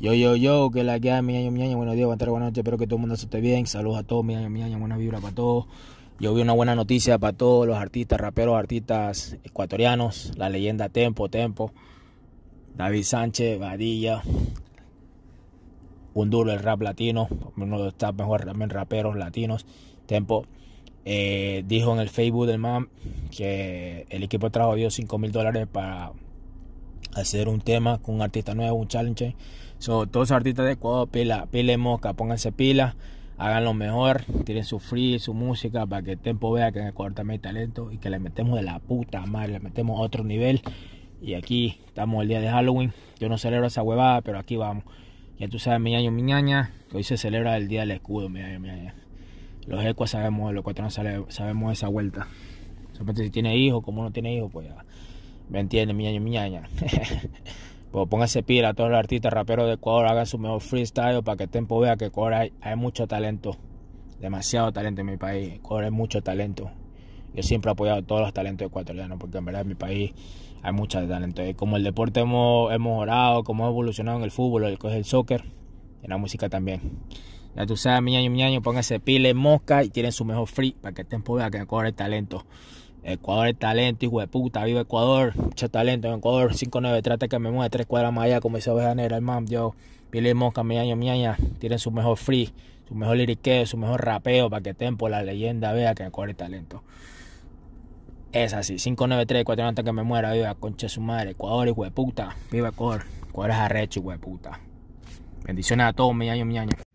Yo, yo, yo, que la que mi año, mi año, buenos días, buenas tardes, buenas noches, espero que todo el mundo se esté bien, saludos a todos, mi año, mi año, buena vibra para todos. Yo vi una buena noticia para todos los artistas, raperos, artistas ecuatorianos, la leyenda Tempo, Tempo, David Sánchez, Vadilla, un duro el rap latino, uno de los mejores raperos latinos, Tempo. Eh, dijo en el Facebook del MAM que el equipo de trabajo dio 5 mil dólares para hacer un tema con un artista nuevo, un challenge. So, todos los artistas de Ecuador, pila, mosca, pónganse pila, hagan lo mejor, tienen su free, su música, para que el tiempo vea que en Ecuador también hay talento y que le metemos de la puta madre, le metemos a otro nivel. Y aquí estamos el día de Halloween. Yo no celebro esa huevada, pero aquí vamos. Ya tú sabes, mi año, mi ñaña, que hoy se celebra el día del escudo, mi año, mi Los ecuas sabemos, los no sabemos esa vuelta. Solamente si tiene hijos, como no tiene hijos, pues ¿Me entiendes, mi ñaño, mi ñaña? pues pónganse pila a todos los artistas raperos de Ecuador, hagan su mejor freestyle para que tiempo vea que Ecuador hay, mucho talento. Demasiado talento en mi país. Ecuador hay mucho talento. Yo siempre he apoyado todos los talentos ecuatorianos porque en verdad en mi país hay mucho talento. como el deporte hemos, mejorado, como hemos evolucionado en el fútbol, el el soccer, en la música también. Ya tú sabes, mi ñaño, mi ñaño, pónganse en mosca y tienen su mejor free para que tiempo vea que Ecuador talento. Ecuador es talento, hijo de puta, viva Ecuador, mucho talento en Ecuador, 5-9, trata que me muera, tres cuadras más allá, como dice Oveja el man, yo, Pile Mosca, mi año. tienen su mejor free, su mejor liriqueo, su mejor rapeo, para que Tempo, la leyenda, vea que Ecuador es talento. Es así, 593, hasta que me muera, viva concha su madre, Ecuador, hijo de puta, viva Ecuador, Ecuador es arrecho, hijo de puta. Bendiciones a todos, mi año.